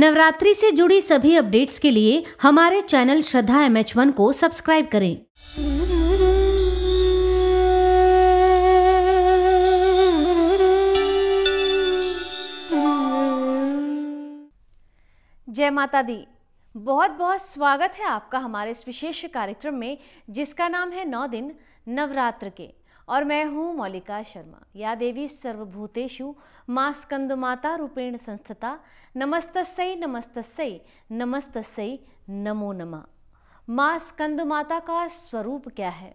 नवरात्रि से जुड़ी सभी अपडेट्स के लिए हमारे channel Shraddha M H one को सब्सक्राइब करें जय माता दी बहुत बहुत स्वागत है आपका हमारे इस विशेष कार्यक्रम में जिसका नाम है नौ दिन नवरात्र के और मैं हूँ मौलिका शर्मा या देवी सर्वभूतेषु माँ स्कंदमाता रूपेण संस्थता नमस्तस्सई नमस्त नमस्तस्सई नमो नमः माँ स्कंदमाता का स्वरूप क्या है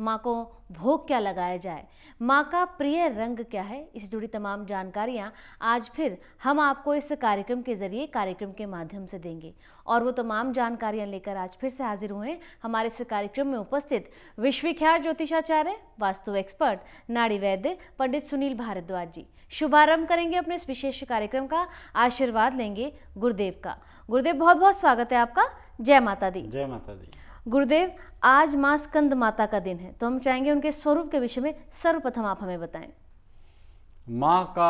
माँ को भोग क्या लगाया जाए माँ का प्रिय रंग क्या है इससे जुड़ी तमाम जानकारियाँ आज फिर हम आपको इस कार्यक्रम के ज़रिए कार्यक्रम के माध्यम से देंगे और वो तमाम जानकारियाँ लेकर आज फिर से हाजिर हुए हमारे इस कार्यक्रम में उपस्थित विश्वविख्यात ज्योतिषाचार्य वास्तु एक्सपर्ट नाड़ी वैद्य पंडित सुनील भारद्वाज जी शुभारम्भ करेंगे अपने इस विशेष कार्यक्रम का आशीर्वाद लेंगे गुरुदेव का गुरुदेव बहुत बहुत स्वागत है आपका जय माता दी जय माता दी गुरुदेव आज माँ स्कंद माता का दिन है तो हम चाहेंगे उनके स्वरूप के विषय में सर्वप्रथम आप हमें बताएं माँ का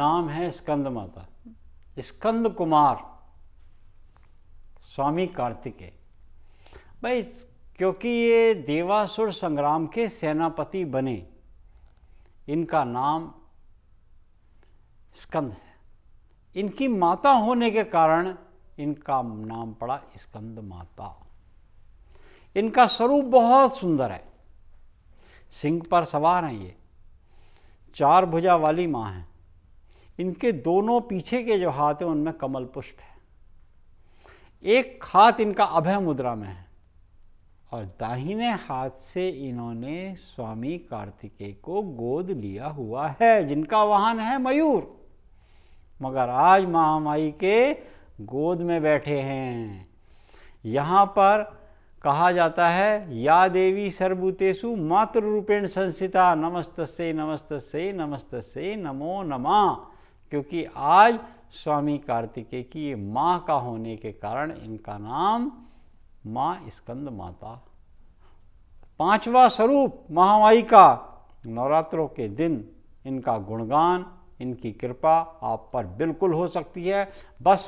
नाम है स्कंद माता स्कंद कुमार स्वामी कार्तिकेय भाई क्योंकि ये देवासुर संग्राम के सेनापति बने इनका नाम स्कंद है इनकी माता होने के कारण इनका नाम पड़ा स्कंद माता इनका स्वरूप बहुत सुंदर है सिंह पर सवार हैं ये चार भुजा वाली माँ हैं इनके दोनों पीछे के जो हाथ हैं उनमें कमल पुष्प है एक हाथ इनका अभय मुद्रा में है और दाहिने हाथ से इन्होंने स्वामी कार्तिकेय को गोद लिया हुआ है जिनका वाहन है मयूर मगर आज महामाई के गोद में बैठे हैं यहाँ पर कहा जाता है या देवी सर्वभूतेषु मातृ रूपेण संस्थिता नमस्तस्य नमस्तस्य नमस्तस्य नमो नमा क्योंकि आज स्वामी कार्तिकेय की ये माँ का होने के कारण इनका नाम माँ स्कंद माता पांचवा स्वरूप महामाई का नवरात्रों के दिन इनका गुणगान इनकी कृपा आप पर बिल्कुल हो सकती है बस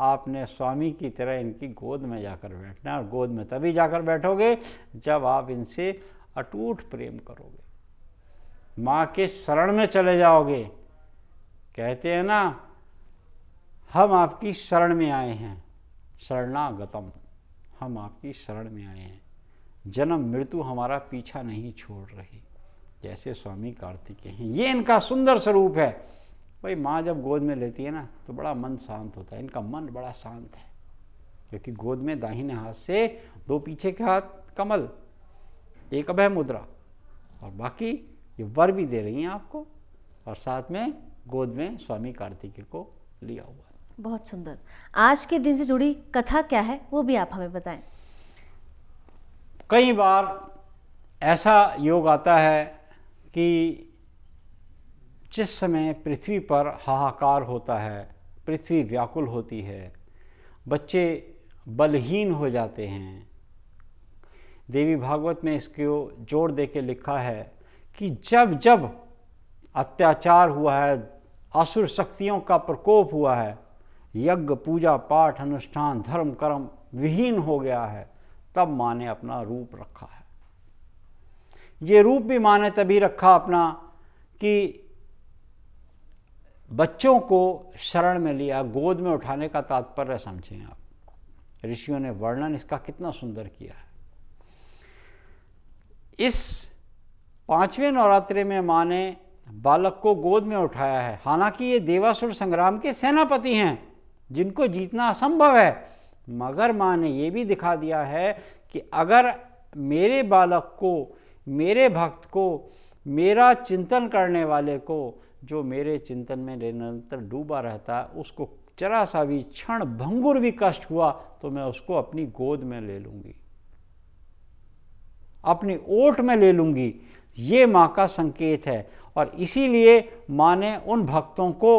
आपने स्वामी की तरह इनकी गोद में जाकर बैठना और गोद में तभी जाकर बैठोगे जब आप इनसे अटूट प्रेम करोगे माँ के शरण में चले जाओगे कहते हैं ना हम आपकी शरण में आए हैं शरणागतम हम आपकी शरण में आए हैं जन्म मृत्यु हमारा पीछा नहीं छोड़ रही जैसे स्वामी कार्तिकेय हैं ये इनका सुंदर स्वरूप है भाई माँ जब गोद में लेती है ना तो बड़ा मन शांत होता है इनका मन बड़ा शांत है क्योंकि गोद में दाहिने हाथ से दो पीछे के हाथ कमल एक अभय मुद्रा और बाकी ये वर भी दे रही हैं आपको और साथ में गोद में स्वामी कार्तिकी को लिया हुआ है बहुत सुंदर आज के दिन से जुड़ी कथा क्या है वो भी आप हमें बताएं कई बार ऐसा योग आता है कि जिस समय पृथ्वी पर हाहाकार होता है पृथ्वी व्याकुल होती है बच्चे बलहीन हो जाते हैं देवी भागवत में इसको जोड़ दे के लिखा है कि जब जब अत्याचार हुआ है असुर शक्तियों का प्रकोप हुआ है यज्ञ पूजा पाठ अनुष्ठान धर्म कर्म विहीन हो गया है तब माँ ने अपना रूप रखा है ये रूप भी माँ ने तभी रखा अपना कि बच्चों को शरण में लिया गोद में उठाने का तात्पर्य समझें आप ऋषियों ने वर्णन इसका कितना सुंदर किया है इस पांचवें नवरात्रि में माँ ने बालक को गोद में उठाया है हालांकि ये देवासुर संग्राम के सेनापति हैं जिनको जीतना असंभव है मगर माँ ने ये भी दिखा दिया है कि अगर मेरे बालक को मेरे भक्त को मेरा चिंतन करने वाले को जो मेरे चिंतन में निरंतर डूबा रहता है उसको जरा सा भी क्षण भंगुर भी कष्ट हुआ तो मैं उसको अपनी गोद में ले लूंगी अपनी ओट में ले लूंगी ये माँ का संकेत है और इसीलिए माँ ने उन भक्तों को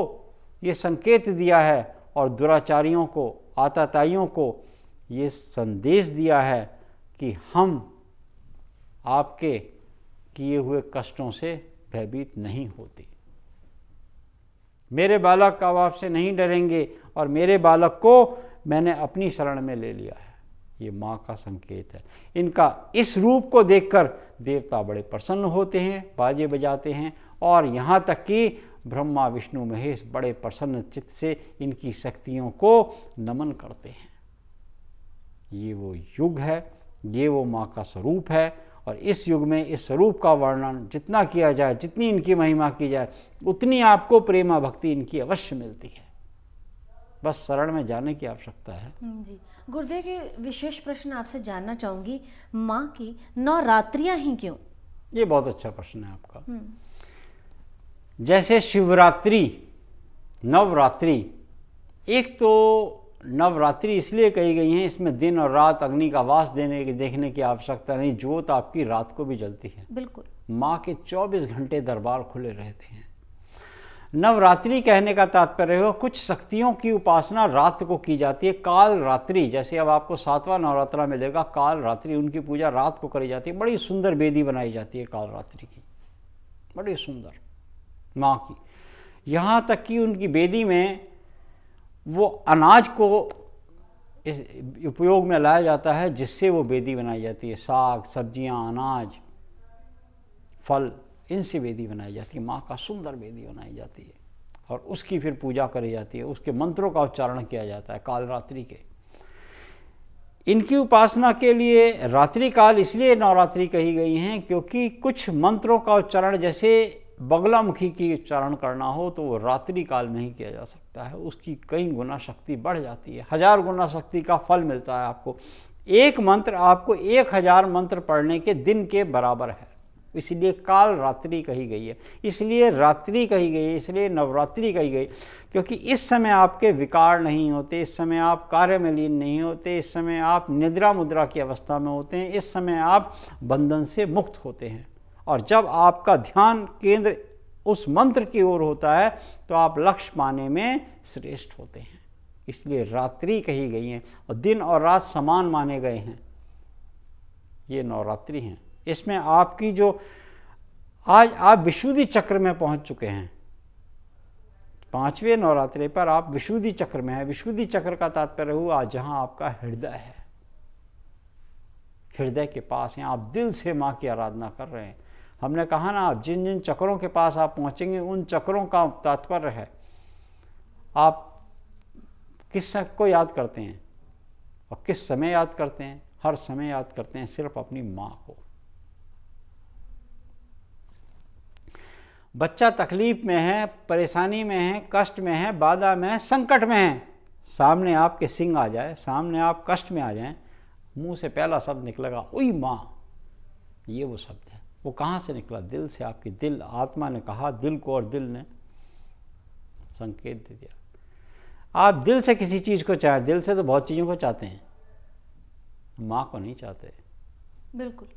ये संकेत दिया है और दुराचारियों को आताताइयों को ये संदेश दिया है कि हम आपके किए हुए कष्टों से भयभीत नहीं होते मेरे बालक अब आपसे नहीं डरेंगे और मेरे बालक को मैंने अपनी शरण में ले लिया है ये माँ का संकेत है इनका इस रूप को देखकर देवता बड़े प्रसन्न होते हैं बाजे बजाते हैं और यहाँ तक कि ब्रह्मा विष्णु महेश बड़े प्रसन्न चित्त से इनकी शक्तियों को नमन करते हैं ये वो युग है ये वो माँ का स्वरूप है और इस युग में इस स्वरूप का वर्णन जितना किया जाए जितनी इनकी महिमा की जाए उतनी आपको प्रेमा भक्ति इनकी अवश्य मिलती है बस शरण में जाने की आवश्यकता है हम्म, जी गुरुदेव के विशेष प्रश्न आपसे जानना चाहूंगी माँ की नवरात्रियाँ ही क्यों ये बहुत अच्छा प्रश्न है आपका हम्म। जैसे शिवरात्रि नवरात्रि एक तो नवरात्रि इसलिए कही गई हैं इसमें दिन और रात अग्नि का वास देने की देखने की आवश्यकता नहीं जोत आपकी रात को भी जलती है बिल्कुल माँ के 24 घंटे दरबार खुले रहते हैं नवरात्रि कहने का तात्पर्य हो कुछ शक्तियों की उपासना रात को की जाती है काल रात्रि जैसे अब आपको सातवां नवरात्रा मिलेगा काल रात्रि उनकी पूजा रात को करी जाती है बड़ी सुंदर वेदी बनाई जाती है काल रात्रि की बड़ी सुंदर माँ की यहाँ तक कि उनकी वेदी में वो अनाज को इस उपयोग में लाया जाता है जिससे वो बेदी बनाई जाती है साग सब्जियां अनाज फल इनसे बेदी बनाई जाती है माँ का सुंदर बेदी बनाई जाती है और उसकी फिर पूजा करी जाती है उसके मंत्रों का उच्चारण किया जाता है कालरात्रि के इनकी उपासना के लिए रात्रि काल इसलिए नवरात्रि कही गई हैं क्योंकि कुछ मंत्रों का उच्चारण जैसे बगलामुखी की उच्चारण करना हो तो वो रात्रि काल में ही किया जा सकता है उसकी कई गुना शक्ति बढ़ जाती है हजार गुना शक्ति का फल मिलता है आपको एक मंत्र आपको एक हजार मंत्र पढ़ने के दिन के बराबर है इसलिए काल रात्रि कही गई है इसलिए रात्रि कही गई है इसलिए नवरात्रि कही गई क्योंकि इस समय आपके विकार नहीं होते इस समय आप कार्य में लीन नहीं होते इस समय आप निद्रा मुद्रा की अवस्था में होते हैं इस समय आप बंधन से मुक्त होते हैं और जब आपका ध्यान केंद्र उस मंत्र की ओर होता है तो आप लक्ष्य पाने में श्रेष्ठ होते हैं इसलिए रात्रि कही गई है और दिन और रात समान माने गए हैं ये नवरात्रि हैं इसमें आपकी जो आज आप विशुद्धि चक्र में पहुंच चुके हैं पांचवें नवरात्रि पर आप विशुद्धि चक्र में हैं विशुद्धि चक्र का तात्पर्य हुआ जहां आपका हृदय है हृदय के पास हैं आप दिल से मां की आराधना कर रहे हैं हमने कहा ना आप जिन जिन चक्रों के पास आप पहुँचेंगे उन चक्रों का तात्पर्य है आप किस को याद करते हैं और किस समय याद करते हैं हर समय याद करते हैं सिर्फ अपनी माँ को बच्चा तकलीफ में है परेशानी में है कष्ट में है बाधा में है संकट में है सामने आपके सिंह आ जाए सामने आप कष्ट में आ जाएं मुंह से पहला शब्द निकलेगा उई माँ ये वो शब्द है वो कहाँ से निकला दिल से आपके दिल आत्मा ने कहा दिल को और दिल ने संकेत दे दिया आप दिल से किसी चीज़ को चाहें दिल से तो बहुत चीज़ों को चाहते हैं माँ को नहीं चाहते बिल्कुल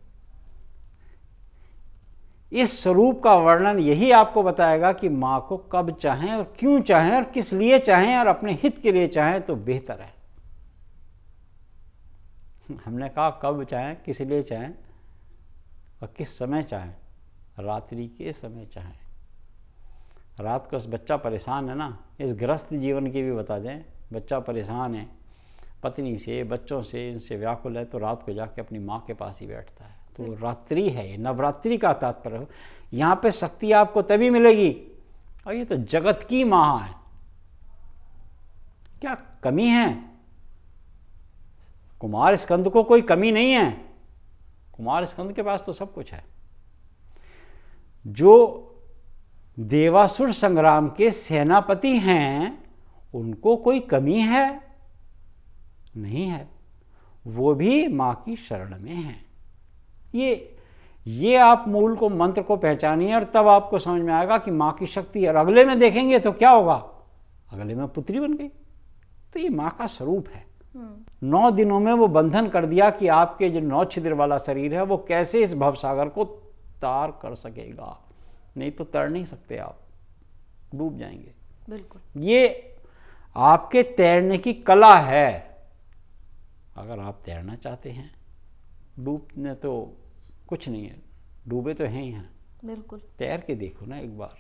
इस स्वरूप का वर्णन यही आपको बताएगा कि माँ को कब चाहें और क्यों चाहें और किस लिए चाहें और अपने हित के लिए चाहें तो बेहतर है हमने कहा कब चाहें किस लिए चाहें और किस समय चाहें रात्रि के समय चाहें रात को बच्चा परेशान है ना इस ग्रस्त जीवन की भी बता दें बच्चा परेशान है पत्नी से बच्चों से इनसे व्याकुल है तो रात को जाके अपनी माँ के पास ही बैठता है तो रात्रि है नवरात्रि का तात्पर्य यहाँ पे शक्ति आपको तभी मिलेगी और ये तो जगत की माँ है क्या कमी है कुमार स्कंद को कोई कमी नहीं है कुमार स्कंद के पास तो सब कुछ है जो देवासुर संग्राम के सेनापति हैं उनको कोई कमी है नहीं है वो भी माँ की शरण में हैं ये ये आप मूल को मंत्र को पहचानिए और तब आपको समझ में आएगा कि माँ की शक्ति और अगले में देखेंगे तो क्या होगा अगले में पुत्री बन गई तो ये माँ का स्वरूप है नौ दिनों में वो बंधन कर दिया कि आपके जो नौ छिद्र वाला शरीर है वो कैसे इस भवसागर को तार कर सकेगा नहीं तो तैर नहीं सकते आप डूब जाएंगे बिल्कुल ये आपके तैरने की कला है अगर आप तैरना चाहते हैं डूबने तो कुछ नहीं है डूबे तो हैं ही हैं बिल्कुल तैर के देखो ना एक बार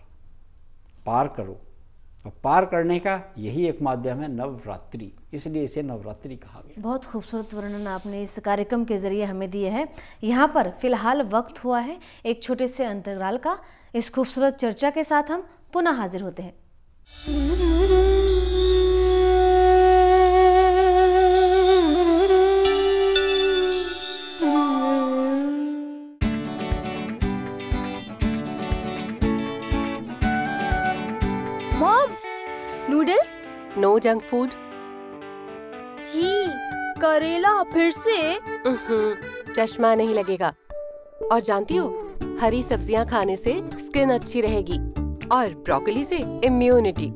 पार करो और तो पार करने का यही एक माध्यम है नवरात्रि इसलिए इसे नवरात्रि कहा गया बहुत खूबसूरत वर्णन आपने इस कार्यक्रम के जरिए हमें दिए हैं यहाँ पर फिलहाल वक्त हुआ है एक छोटे से अंतराल का इस खूबसूरत चर्चा के साथ हम पुनः हाजिर होते हैं नूडल्स नो जंक फूड जी करेला फिर से चश्मा नहीं लगेगा और जानती हो हरी सब्जियां खाने से स्किन अच्छी रहेगी और ब्रोकली से इम्यूनिटी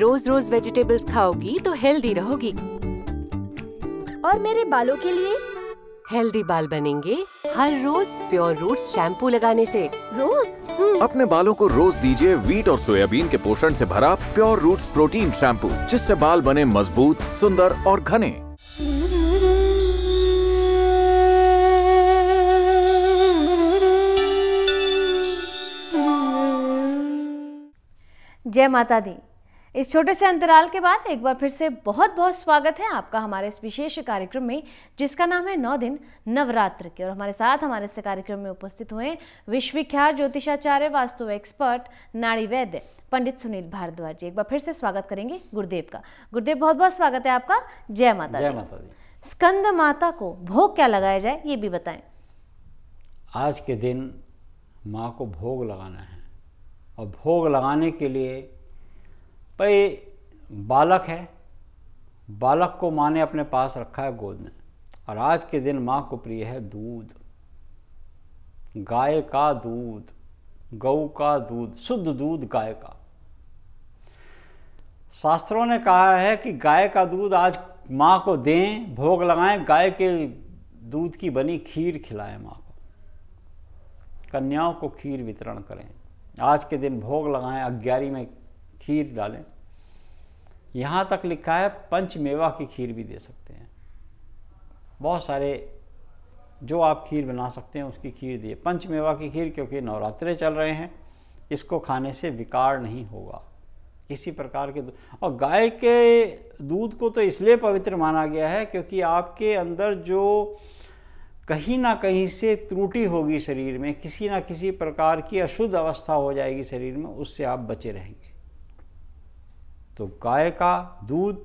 रोज रोज वेजिटेबल्स खाओगी तो हेल्दी रहोगी और मेरे बालों के लिए हेल्दी बाल बनेंगे हर रोज प्योर रूट शैम्पू लगाने से रोज हम्म। अपने बालों को रोज दीजिए वीट और सोयाबीन के पोषण से भरा प्योर रूट प्रोटीन शैम्पू जिससे बाल बने मजबूत सुंदर और घने जय माता दी इस छोटे से अंतराल के बाद एक बार फिर से बहुत बहुत स्वागत है आपका हमारे इस विशेष कार्यक्रम में जिसका नाम है नौ दिन नवरात्र के और हमारे साथ हमारे इस कार्यक्रम में उपस्थित हुए विश्वविख्यात ज्योतिषाचार्य वास्तु एक्सपर्ट नाड़ी वैद्य पंडित सुनील भारद्वाज जी एक बार फिर से स्वागत करेंगे गुरुदेव का गुरुदेव बहुत बहुत स्वागत है आपका जय माता जय माता दी स्कंद माता को भोग क्या लगाया जाए ये भी बताएं आज के दिन माँ को भोग लगाना है और भोग लगाने के लिए भाई बालक है बालक को माँ ने अपने पास रखा है गोद में और आज के दिन माँ को प्रिय है दूध गाय का दूध गऊ का दूध शुद्ध दूध गाय का शास्त्रों ने कहा है कि गाय का दूध आज माँ को दें भोग लगाएं गाय के दूध की बनी खीर खिलाएं माँ को कन्याओं को खीर वितरण करें आज के दिन भोग लगाएं अग्यारी में खीर डालें यहाँ तक लिखा है पंच मेवा की खीर भी दे सकते हैं बहुत सारे जो आप खीर बना सकते हैं उसकी खीर दिए पंच मेवा की खीर क्योंकि नवरात्रे चल रहे हैं इसको खाने से विकार नहीं होगा किसी प्रकार के और गाय के दूध को तो इसलिए पवित्र माना गया है क्योंकि आपके अंदर जो कहीं ना कहीं से त्रुटि होगी शरीर में किसी ना किसी प्रकार की अशुद्ध अवस्था हो जाएगी शरीर में उससे आप बचे रहेंगे तो गाय का दूध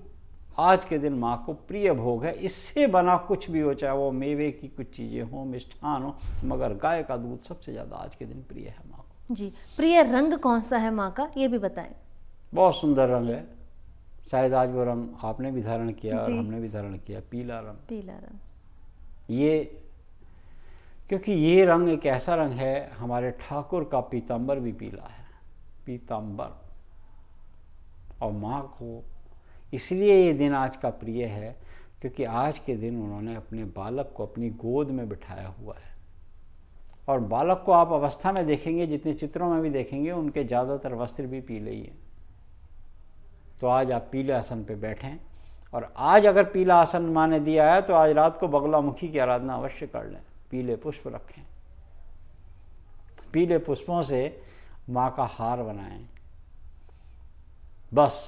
आज के दिन माँ को प्रिय भोग है इससे बना कुछ भी हो चाहे वो मेवे की कुछ चीज़ें हों मिष्ठान हो मगर गाय का दूध सबसे ज़्यादा आज के दिन प्रिय है माँ को जी प्रिय रंग कौन सा है माँ का ये भी बताएं बहुत सुंदर रंग है शायद आज वो रंग आपने भी धारण किया और हमने भी धारण किया पीला रंग पीला रंग ये क्योंकि ये रंग एक ऐसा रंग है हमारे ठाकुर का पीताम्बर भी पीला है पीताम्बर और माँ को इसलिए ये दिन आज का प्रिय है क्योंकि आज के दिन उन्होंने अपने बालक को अपनी गोद में बिठाया हुआ है और बालक को आप अवस्था में देखेंगे जितने चित्रों में भी देखेंगे उनके ज़्यादातर वस्त्र भी पीले ही हैं तो आज आप पीले आसन पर बैठें और आज अगर पीला आसन माँ ने दिया है तो आज रात को बगलामुखी की आराधना अवश्य कर लें पीले पुष्प रखें पीले पुष्पों से माँ का हार बनाएं बस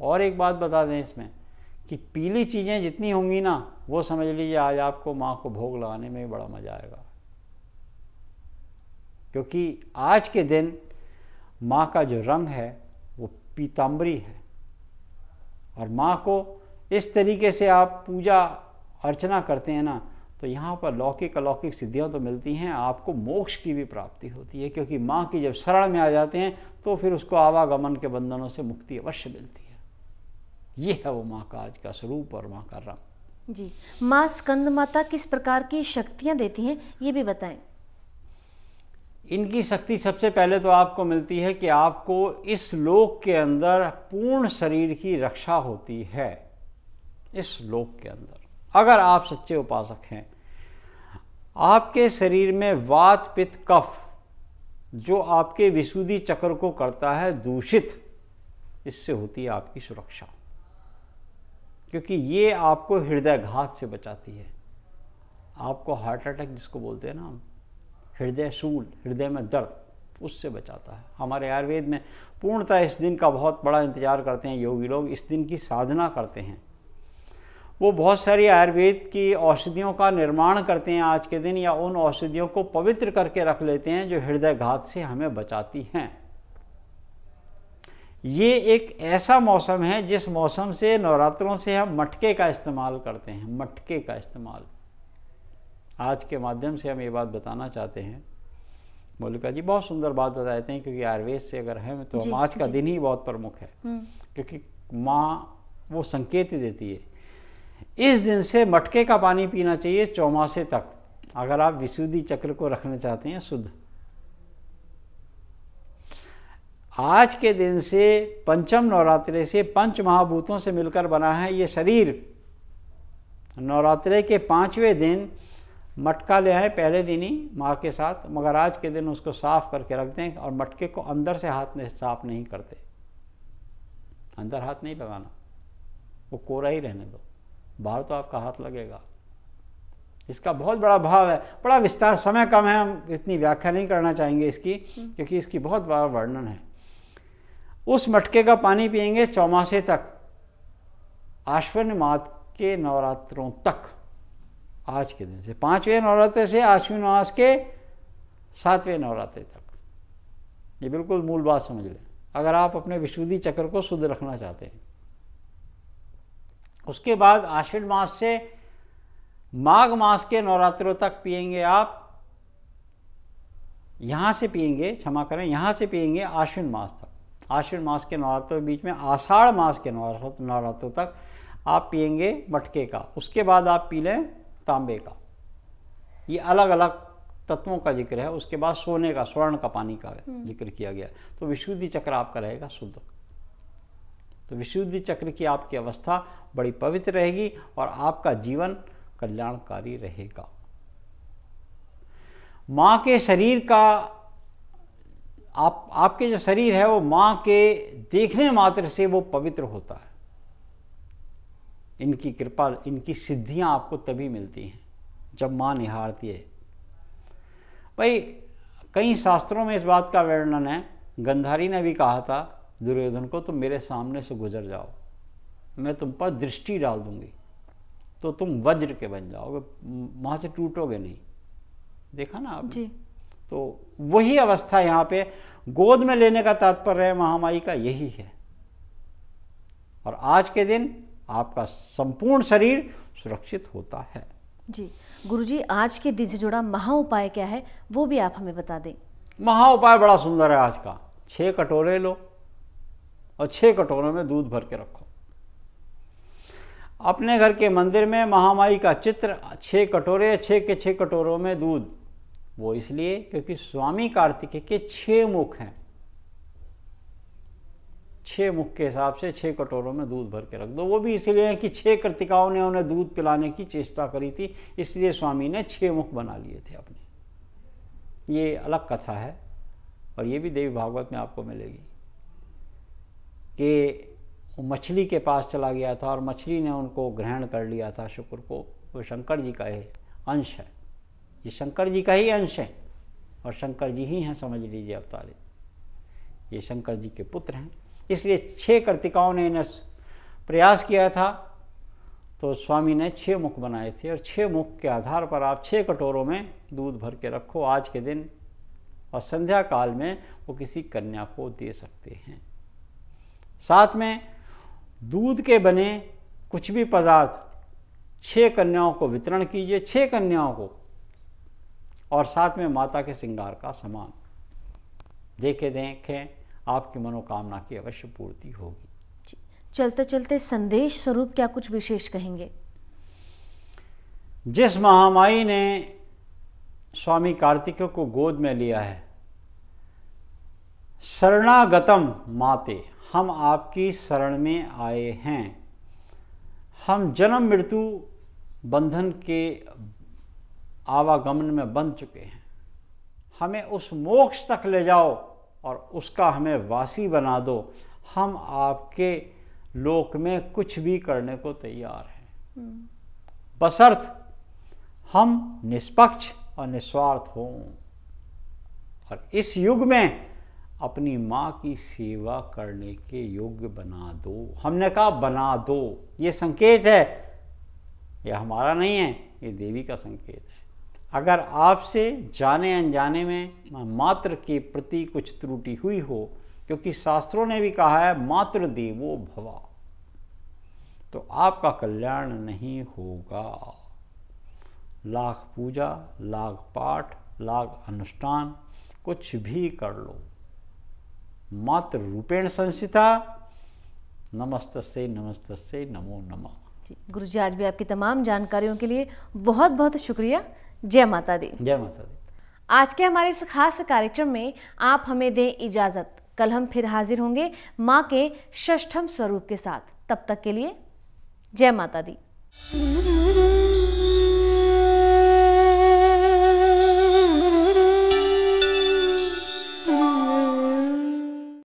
और एक बात बता दें इसमें कि पीली चीज़ें जितनी होंगी ना वो समझ लीजिए आज आपको माँ को भोग लगाने में भी बड़ा मज़ा आएगा क्योंकि आज के दिन माँ का जो रंग है वो पीताम्बरी है और माँ को इस तरीके से आप पूजा अर्चना करते हैं ना तो यहाँ पर लौकिक अलौकिक सिद्धियाँ तो मिलती हैं आपको मोक्ष की भी प्राप्ति होती है क्योंकि माँ की जब शरण में आ जाते हैं तो फिर उसको आवागमन के बंधनों से मुक्ति अवश्य मिलती है ये है वो माँ का आज का स्वरूप और माँ का रंग जी माँ स्कंद माता किस प्रकार की शक्तियाँ देती हैं ये भी बताएं इनकी शक्ति सबसे पहले तो आपको मिलती है कि आपको इस लोक के अंदर पूर्ण शरीर की रक्षा होती है इस लोक के अंदर अगर आप सच्चे उपासक हैं आपके शरीर में वात पित्त कफ जो आपके विशुद्धि चक्र को करता है दूषित इससे होती है आपकी सुरक्षा क्योंकि ये आपको हृदयघात से बचाती है आपको हार्ट अटैक जिसको बोलते हैं ना हम हृदय सूल हृदय में दर्द उससे बचाता है हमारे आयुर्वेद में पूर्णतः इस दिन का बहुत बड़ा इंतजार करते हैं योगी लोग इस दिन की साधना करते हैं वो बहुत सारी आयुर्वेद की औषधियों का निर्माण करते हैं आज के दिन या उन औषधियों को पवित्र करके रख लेते हैं जो हृदय घात से हमें बचाती हैं ये एक ऐसा मौसम है जिस मौसम से नवरात्रों से हम मटके का इस्तेमाल करते हैं मटके का इस्तेमाल आज के माध्यम से हम ये बात बताना चाहते हैं मोलिका जी बहुत सुंदर बात बताते हैं क्योंकि आयुर्वेद से अगर है तो आज का दिन ही बहुत प्रमुख है हम्म। क्योंकि माँ वो संकेत देती है इस दिन से मटके का पानी पीना चाहिए चौमासे तक अगर आप विशुद्धि चक्र को रखना चाहते हैं शुद्ध आज के दिन से पंचम नवरात्रे से पंच महाभूतों से मिलकर बना है ये शरीर नवरात्रे के पांचवें दिन मटका ले आए पहले दिन ही माँ के साथ मगर आज के दिन उसको साफ करके रख दें और मटके को अंदर से हाथ में साफ नहीं करते अंदर हाथ नहीं लगाना वो कोरा ही रहने दो बाहर तो आपका हाथ लगेगा इसका बहुत बड़ा भाव है बड़ा विस्तार समय कम है हम इतनी व्याख्या नहीं करना चाहेंगे इसकी हम्म। क्योंकि इसकी बहुत बड़ा वर्णन है उस मटके का पानी पिएंगे चौमासे तक आश्विन मात के नवरात्रों तक आज के दिन से पांचवें नवरात्र से आश्विन मास के सातवें नवरात्र तक ये बिल्कुल मूल बात समझ लें अगर आप अपने विशुद्धि चक्र को शुद्ध रखना चाहते हैं उसके बाद आश्विन मास से माघ मास के नवरात्रों तक पिएंगे आप यहाँ से पिएंगे क्षमा करें यहाँ से पिएंगे आश्विन मास तक आश्विन मास के नवरात्रों के बीच में आषाढ़ मास के नवरात्रों तक आप पिएंगे मटके का उसके बाद आप पी लें तांबे का ये अलग अलग तत्वों का जिक्र है उसके बाद सोने का स्वर्ण का पानी का हम्म। जिक्र किया गया तो विशुद्धि चक्र आपका रहेगा शुद्ध तो विशुद्धि चक्र की आपकी अवस्था बड़ी पवित्र रहेगी और आपका जीवन कल्याणकारी रहेगा माँ के शरीर का आप आपके जो शरीर है वो माँ के देखने मात्र से वो पवित्र होता है इनकी कृपा इनकी सिद्धियां आपको तभी मिलती हैं जब माँ निहारती है भाई कई शास्त्रों में इस बात का वर्णन है गंधारी ने भी कहा था दुर्योधन को तुम मेरे सामने से गुजर जाओ मैं तुम पर दृष्टि डाल दूंगी तो तुम वज्र के बन जाओगे वहां से टूटोगे नहीं देखा ना आप जी तो वही अवस्था यहाँ पे गोद में लेने का तात्पर्य है महामारी का यही है और आज के दिन आपका संपूर्ण शरीर सुरक्षित होता है जी गुरुजी आज के दिन से जुड़ा महा उपाय क्या है वो भी आप हमें बता दें महा उपाय बड़ा सुंदर है आज का छह कटोरे लो और छह कटोरों में दूध भर के रखो अपने घर के मंदिर में महामाई का चित्र छः कटोरे छः के छः कटोरों में दूध वो इसलिए क्योंकि स्वामी कार्तिकेय के छः मुख हैं छः मुख के हिसाब से छः कटोरों में दूध भर के रख दो वो भी इसलिए कि छः कृतिकाओं ने उन्हें दूध पिलाने की चेष्टा करी थी इसलिए स्वामी ने छः मुख बना लिए थे अपने ये अलग कथा है और ये भी देवी भागवत में आपको मिलेगी कि वो मछली के पास चला गया था और मछली ने उनको ग्रहण कर लिया था शुक्र को वो शंकर जी का ही अंश है ये शंकर जी का ही अंश है और शंकर जी ही हैं समझ लीजिए अवतारित ये शंकर जी के पुत्र हैं इसलिए छः कर्तिकाओं ने इन्हें प्रयास किया था तो स्वामी ने छः मुख बनाए थे और छः मुख के आधार पर आप छः कटोरों में दूध भर के रखो आज के दिन और संध्या काल में वो किसी कन्या को दे सकते हैं साथ में दूध के बने कुछ भी पदार्थ छह कन्याओं को वितरण कीजिए छह कन्याओं को और साथ में माता के श्रृंगार का सामान देखे देखें आपकी मनोकामना की अवश्य पूर्ति होगी चलते चलते संदेश स्वरूप क्या कुछ विशेष कहेंगे जिस महामाई ने स्वामी कार्तिक को गोद में लिया है शरणागतम माते हम आपकी शरण में आए हैं हम जन्म मृत्यु बंधन के आवागमन में बंध चुके हैं हमें उस मोक्ष तक ले जाओ और उसका हमें वासी बना दो हम आपके लोक में कुछ भी करने को तैयार हैं हम्म। बसर्थ हम निष्पक्ष और निस्वार्थ हों और इस युग में अपनी माँ की सेवा करने के योग्य बना दो हमने कहा बना दो ये संकेत है ये हमारा नहीं है ये देवी का संकेत है अगर आपसे जाने अनजाने में मात्र के प्रति कुछ त्रुटि हुई हो क्योंकि शास्त्रों ने भी कहा है मात्र देवो भवा तो आपका कल्याण नहीं होगा लाख पूजा लाख पाठ लाख अनुष्ठान कुछ भी कर लो मात्र रूपेण संस्थिता नमस्त से नमस्त से नमो नमः गुरु जी आज भी आपकी तमाम जानकारियों के लिए बहुत बहुत शुक्रिया जय माता दी जय माता दी आज के हमारे इस खास कार्यक्रम में आप हमें दें इजाज़त कल हम फिर हाजिर होंगे माँ के षष्ठम स्वरूप के साथ तब तक के लिए जय माता दी